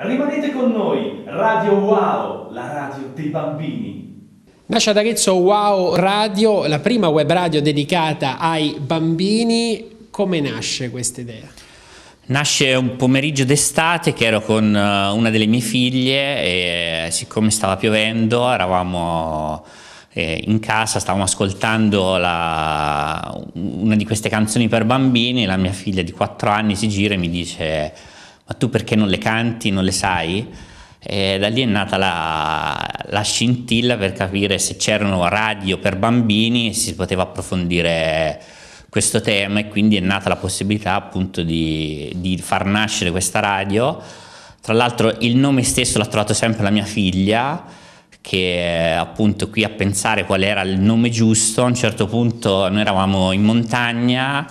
Rimanete con noi, Radio Wow, la radio dei bambini. Nasce ad Arezzo Wow Radio, la prima web radio dedicata ai bambini. Come nasce questa idea? Nasce un pomeriggio d'estate che ero con eh, una delle mie figlie e eh, siccome stava piovendo eravamo eh, in casa, stavamo ascoltando la, una di queste canzoni per bambini e la mia figlia di 4 anni si gira e mi dice ma tu perché non le canti, non le sai? E da lì è nata la, la, scintilla per capire se c'erano radio per bambini e si poteva approfondire questo tema e quindi è nata la possibilità appunto di, di far nascere questa radio. Tra l'altro il nome stesso l'ha trovato sempre la mia figlia che appunto qui a pensare qual era il nome giusto, a un certo punto noi eravamo in montagna,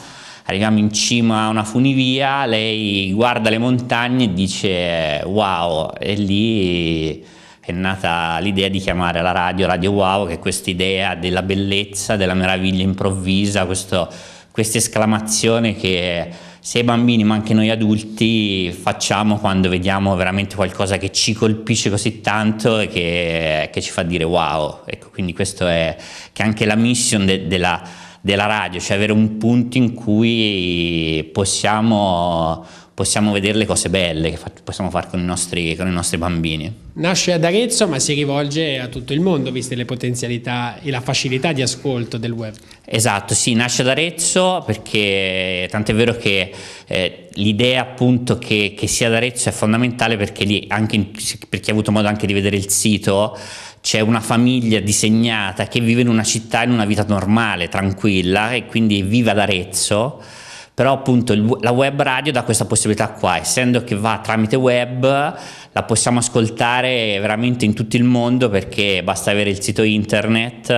Arriviamo in cima a una funivia, lei guarda le montagne e dice wow, e lì è nata l'idea di chiamare la radio Radio Wow, che è questa idea della bellezza, della meraviglia improvvisa, questa esclamazione che sia i bambini ma anche noi adulti facciamo quando vediamo veramente qualcosa che ci colpisce così tanto e che, che ci fa dire wow. Ecco, quindi questo è che anche la mission de, della della radio, cioè avere un punto in cui possiamo, possiamo vedere le cose belle che possiamo fare con i, nostri, con i nostri bambini. Nasce ad Arezzo ma si rivolge a tutto il mondo, viste le potenzialità e la facilità di ascolto del web. Esatto, sì, nasce ad Arezzo perché tant'è vero che eh, l'idea appunto che, che, sia ad Arezzo è fondamentale perché lì, anche in, per chi ha avuto modo anche di vedere il sito, c'è una famiglia disegnata che vive in una città in una vita normale, tranquilla e quindi vive ad Arezzo però appunto il, la web radio dà questa possibilità qua, essendo che va tramite web la possiamo ascoltare veramente in tutto il mondo perché basta avere il sito internet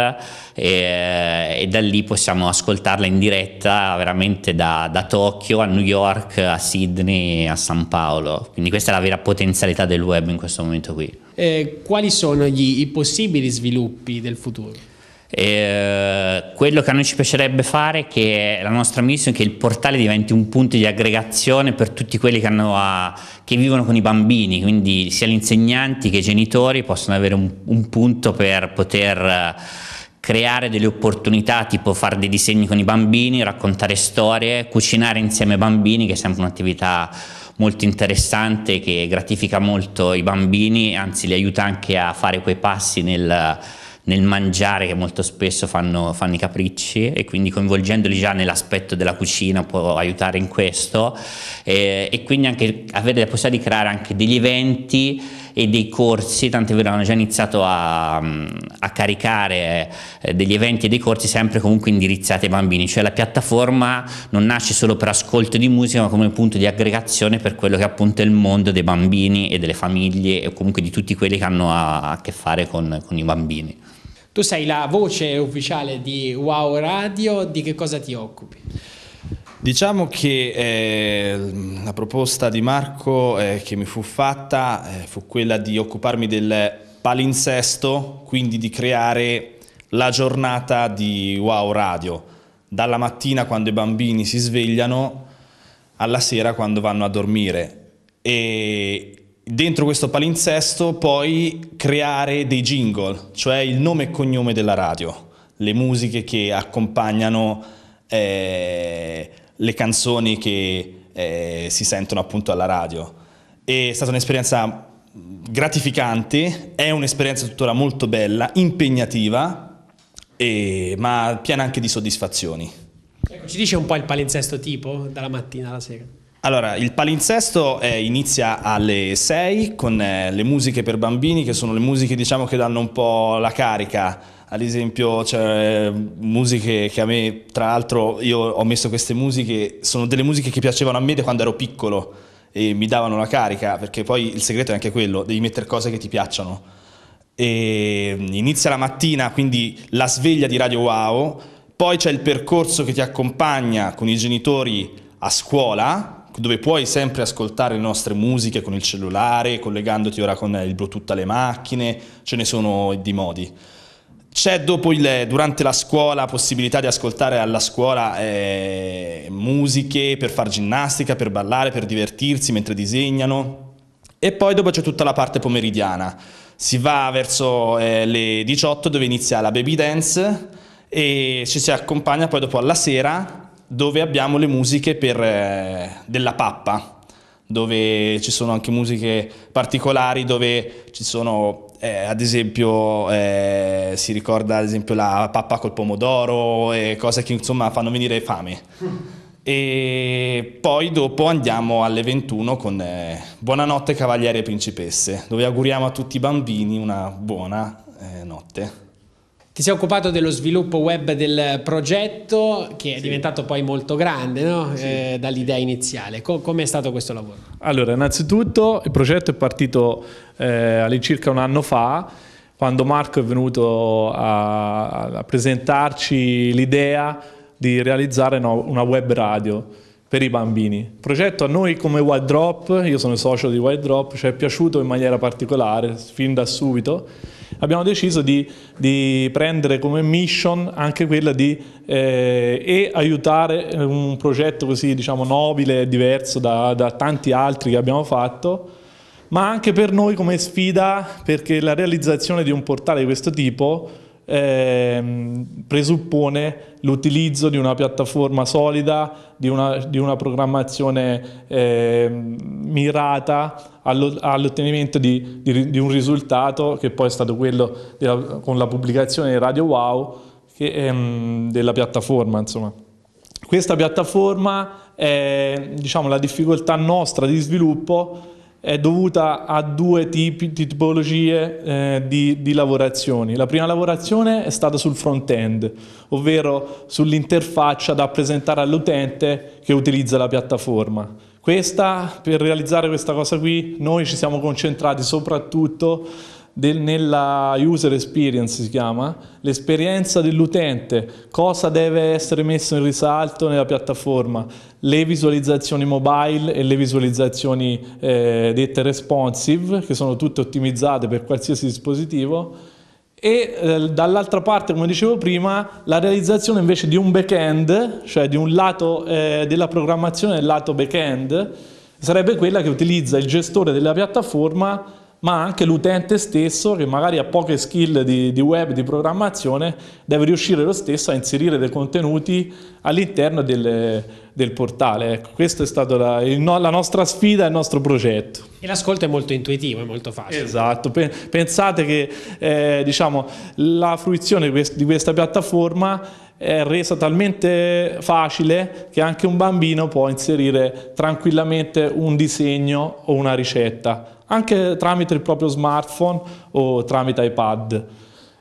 e, e da lì possiamo ascoltarla in diretta veramente da, da Tokyo a New York, a Sydney, a San Paolo, quindi questa è la vera potenzialità del web in questo momento qui. Eh, quali sono gli, i possibili sviluppi del futuro? Eh, quello che a noi ci piacerebbe fare, che la nostra missione, è che il portale diventi un punto di aggregazione per tutti quelli che, a, che vivono con i bambini, quindi sia gli insegnanti che i genitori possono avere un, un punto per poter eh, creare delle opportunità tipo fare dei disegni con i bambini, raccontare storie, cucinare insieme ai bambini che è sempre un'attività molto interessante che gratifica molto i bambini, anzi li aiuta anche a fare quei passi nel, nel mangiare che molto spesso fanno, fanno, i capricci e quindi coinvolgendoli già nell'aspetto della cucina può aiutare in questo e, e quindi anche avere la possibilità di creare anche degli eventi e dei corsi, tant'è vero hanno già iniziato a, a, caricare eh, degli eventi e dei corsi sempre comunque indirizzati ai bambini, cioè la piattaforma non nasce solo per ascolto di musica ma come punto di aggregazione per quello che appunto è il mondo dei bambini e delle famiglie e comunque di tutti quelli che hanno a, a che fare con, con i bambini. Tu sei la voce ufficiale di Wow Radio, di che cosa ti occupi? Diciamo che eh, la proposta di Marco eh, che mi fu fatta eh, fu quella di occuparmi del palinsesto, quindi di creare la giornata di Wow Radio, dalla mattina quando i bambini si svegliano alla sera quando vanno a dormire. E dentro questo palinsesto poi creare dei jingle, cioè il nome e cognome della radio, le musiche che accompagnano eh, le canzoni che eh, si sentono appunto alla radio. È stata un'esperienza mm, gratificante, è un'esperienza tuttora molto bella, impegnativa, e, ma piena anche di soddisfazioni. Ecco, ci dice un po' il palinsesto tipo dalla mattina alla sera? Allora, il palinsesto eh, inizia alle 6 con eh, le musiche per bambini, che sono le musiche diciamo, che danno un po' la carica. Ad esempio, c'è cioè, musiche che a me, tra l'altro, io ho messo queste musiche, sono delle musiche che piacevano a me da quando ero piccolo e mi davano la carica, perché poi il segreto è anche quello, devi mettere cose che ti piacciono. E mm, inizia la mattina, quindi la sveglia di Radio Wow, poi c'è il percorso che ti accompagna con i genitori a scuola, dove puoi sempre ascoltare le nostre musiche con il cellulare, collegandoti ora con il Bluetooth alle macchine, ce ne sono di modi. C'è dopo il, durante la scuola possibilità di ascoltare alla scuola eh, musiche per fare ginnastica, per ballare, per divertirsi mentre disegnano. E poi dopo c'è tutta la parte pomeridiana. Si va verso eh, le 18 dove inizia la baby dance e ci si accompagna poi dopo alla sera dove abbiamo le musiche per, eh, della pappa, dove ci sono anche musiche particolari, dove ci sono eh, ad esempio eh, si ricorda ad esempio la pappa col pomodoro e cose che insomma fanno venire fame. E poi dopo andiamo alle 21 con eh, Buonanotte cavaliere e principesse, dove auguriamo a tutti i bambini una buona eh, notte. Ti sei occupato dello sviluppo web del progetto che è sì. diventato poi molto grande no? sì. eh, dall'idea iniziale. Co- Come è stato questo lavoro? Allora, innanzitutto il progetto è partito eh, all'incirca un anno fa quando Marco è venuto a, a presentarci l'idea di realizzare no, una web radio per i bambini. Il progetto a noi come Wild Drop, io sono socio di Wild Drop, ci è piaciuto in maniera particolare fin da subito. Abbiamo deciso di, di prendere come mission anche quella di eh, e aiutare eh, un progetto così diciamo nobile e diverso da, da tanti altri che abbiamo fatto, ma anche per noi come sfida perché la realizzazione di un portale di questo tipo eh, presuppone l'utilizzo di una piattaforma solida, di una, di una programmazione eh, mirata all'ottenimento di, di, di, un risultato che poi è stato quello della, con la pubblicazione di Radio Wow che, ehm, della piattaforma. Insomma. Questa piattaforma è diciamo, la difficoltà nostra di sviluppo è dovuta a due tipi, tipologie eh, di, di, lavorazioni. La prima lavorazione è stata sul front-end, ovvero sull'interfaccia da presentare all'utente che utilizza la piattaforma. Questa, per realizzare questa cosa qui, noi ci siamo concentrati soprattutto del, nella user experience si chiama, l'esperienza dell'utente, cosa deve essere messo in risalto nella piattaforma, le visualizzazioni mobile e le visualizzazioni eh, dette responsive, che sono tutte ottimizzate per qualsiasi dispositivo, e eh, dall'altra parte, come dicevo prima, la realizzazione invece di un back-end, cioè di un lato eh, della programmazione del lato back-end, sarebbe quella che utilizza il gestore della piattaforma ma anche l'utente stesso che magari ha poche skill di, di, web, di programmazione, deve riuscire lo stesso a inserire dei contenuti all'interno del, del, portale. Ecco, questa è stata la, il, la, nostra sfida, il nostro progetto. E l'ascolto è molto intuitivo, è molto facile. Esatto, pensate che eh, diciamo, la fruizione di questa piattaforma è resa talmente facile che anche un bambino può inserire tranquillamente un disegno o una ricetta anche tramite il proprio smartphone o tramite iPad.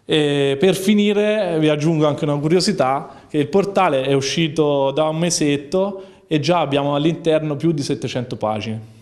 E per finire vi aggiungo anche una curiosità che il portale è uscito da un mesetto e già abbiamo all'interno più di 700 pagine.